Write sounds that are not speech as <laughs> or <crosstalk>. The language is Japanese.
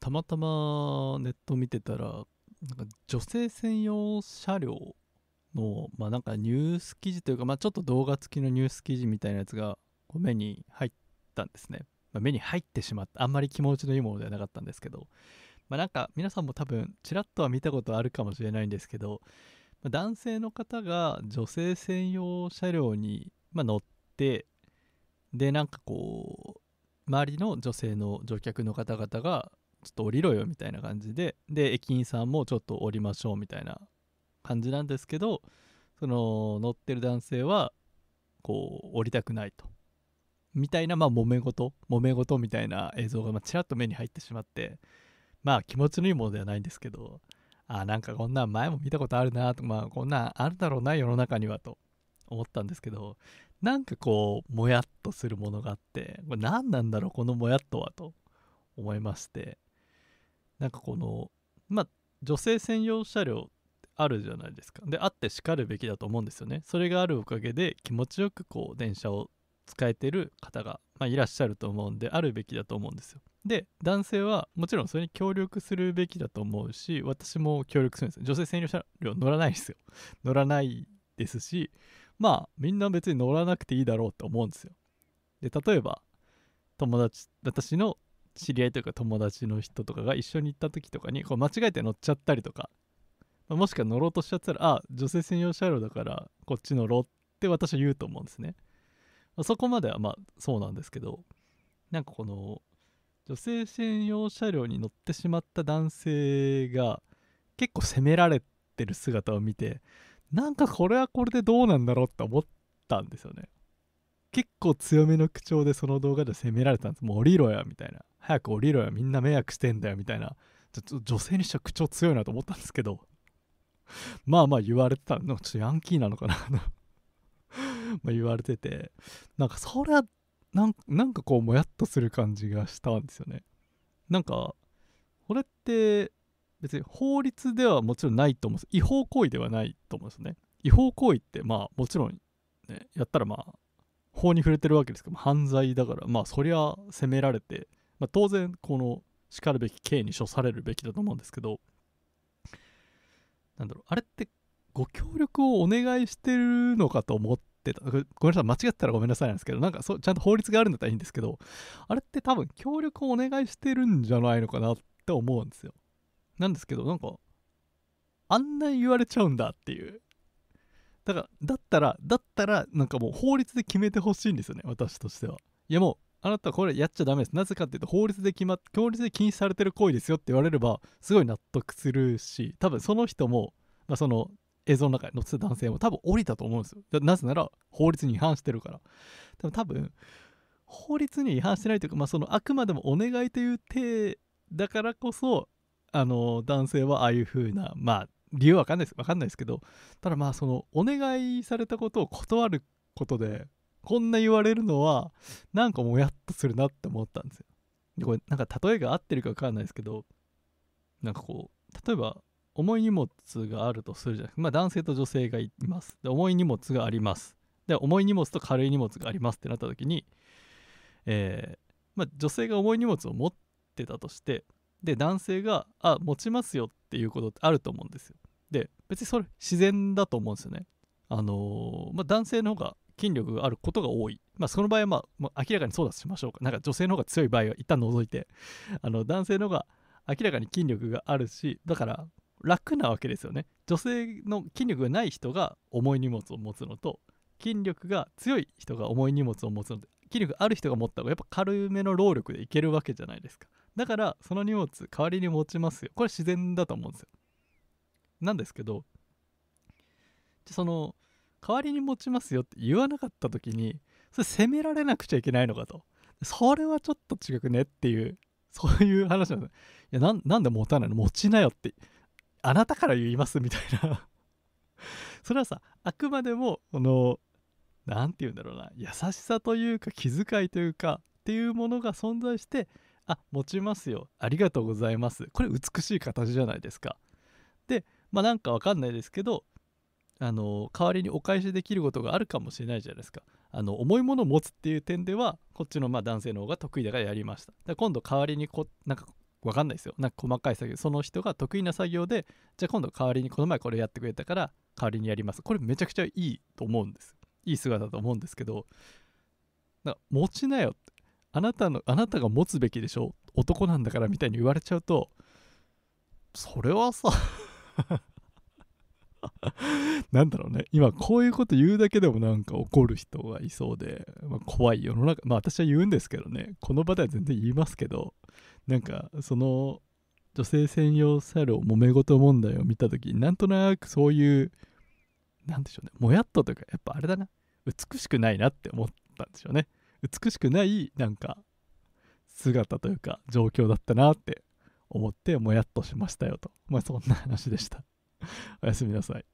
たまたまネット見てたらなんか女性専用車両の、まあ、なんかニュース記事というか、まあ、ちょっと動画付きのニュース記事みたいなやつが目に入ったんですね、まあ、目に入ってしまったあんまり気持ちのいいものではなかったんですけど、まあ、なんか皆さんも多分ちらっとは見たことあるかもしれないんですけど、ま男性の方が女性専用車両に、まあ、乗ってでなんかこう周りの女性の乗客の方々がちょっと降りろよみたいな感じでで駅員さんもちょっと降りましょうみたいな感じなんですけどその乗ってる男性はこう降りたくないとみたいなまあ揉め事揉め事みたいな映像がまあちらっと目に入ってしまってまあ気持ちのいいものではないんですけどあなんかこんなん前も見たことあるなとまあこんなんあるだろうな世の中にはと思ったんですけどなんかこうもやっとするものがあってこれ何なんだろうこのもやっとはと思いましてなんかこのまあ女性専用車両あるじゃないですかであってしかるべきだと思うんですよねそれがあるおかげで気持ちよくこう電車を使えてる方が、まあ、いらっしゃると思うんであるべきだと思うんですよで男性はもちろんそれに協力するべきだと思うし私も協力するんです女性専用車両乗らないですよ乗らないですしまあみんな別に乗らなくていいだろうと思うんですよ。で例えば友達私の知り合いというか友達の人とかが一緒に行った時とかにこう間違えて乗っちゃったりとか、まあ、もしくは乗ろうとしちゃったらあ女性専用車両だからこっち乗ろうって私は言うと思うんですね。まあ、そこまではまあそうなんですけどなんかこの女性専用車両に乗ってしまった男性が結構責められてる姿を見てなんかこれはこれでどうなんだろうって思ったんですよね。結構強めの口調でその動画で責められたんです。もう降りろよみたいな。早く降りろよ。みんな迷惑してんだよみたいな。ちょっと女性にしては口調強いなと思ったんですけど。<laughs> まあまあ言われてたの。ちょっとヤンキーなのかな。<laughs> ま言われてて。なんかそれはなんなんかこうもやっとする感じがしたんですよね。なんかこれって別に法律ではもちろんないと思うんです違法行為ではないと思うんですね違法行為ってまあもちろん、ね、やったらまあ法に触れてるわけですけど犯罪だからまあそりゃ責められて、まあ、当然このしかるべき刑に処されるべきだと思うんですけどなんだろうあれってご協力をお願いしてるのかと思ってたごめんなさい間違ったらごめんなさいなんですけどなんかそちゃんと法律があるんだったらいいんですけどあれって多分協力をお願いしてるんじゃないのかなって思うんですよなんですけど、なんか、あんな言われちゃうんだっていう。だから、だったら、だったら、なんかもう法律で決めてほしいんですよね、私としては。いやもう、あなたこれやっちゃダメです。なぜかっていうと、法律で決まっ、法律で禁止されてる行為ですよって言われれば、すごい納得するし、多分その人も、まあ、その映像の中に載ってた男性も多分降りたと思うんですよ。なぜなら、法律に違反してるから。でも多分、法律に違反してないというか、まあ、そのあくまでもお願いという体だからこそ、あの男性はああいう風なまあ理由わかんないですわかんないですけどただまあそのお願いされたことを断ることでこんな言われるのはなんかもやっとするなって思ったんですよ。でこれなんか例えが合ってるかわかんないですけどなんかこう例えば重い荷物があるとするじゃないですか。まあ男性と女性がいます。で重い荷物があります。で重い荷物と軽い荷物がありますってなった時に、えー、まあ、女性が重い荷物を持ってたとしてで男性が「あ持ちますよ」っていうことってあると思うんですよで別にそれ自然だと思うんですよねあのー、まあ、男性の方が筋力があることが多いまあその場合は、まあ、まあ、明らかにそうだとしましょうかなんか女性の方が強い場合は一旦除いてあの男性の方が明らかに筋力があるしだから楽なわけですよね女性の筋力がない人が重い荷物を持つのと筋力が強い人が重い荷物を持つので筋力ある人が持った方がやっぱ軽めの労力でいけるわけじゃないですかだからその荷物代わりに持ちますよこれ自然だと思うんですよなんですけどその代わりに持ちますよって言わなかった時にそれ責められなくちゃいけないのかとそれはちょっと違くねっていうそういう話なんですいやなんで持たないの持ちなよってあなたから言いますみたいな <laughs> それはさあくまでもこの何て言うんだろうな優しさというか気遣いというかっていうものが存在してあ持ちますよありがとうございますこれ美しい形じゃないですかでまあなんかわかんないですけどあの代わりにお返しできることがあるかもしれないじゃないですかあの重いものを持つっていう点ではこっちのまあ男性の方が得意だからやりましただ今度代わりにこなんかわかんないですよなんか細かい作業その人が得意な作業でじゃあ今度代わりにこの前これやってくれたから代わりにやりますこれめちゃくちゃいいと思うんですいい姿だと思うんですけどなんか持ちなよっあなたのあなたが持つべきでしょ男なんだからみたいに言われちゃうとそれはさ <laughs> なんだろうね今こういうこと言うだけでもなんか怒る人がいそうで、まあ、怖い世の中まあ私は言うんですけどねこの場では全然言いますけどなんかその女性専用サル揉め事問題を見た時なんとなくそういうなんでしょうねもやっとというかやっぱあれだな美しくないなって思ったんでしょうね美しくないなんか姿というか状況だったなって思ってもやっとしましたよと、まあ、そんな話でしたおやすみなさい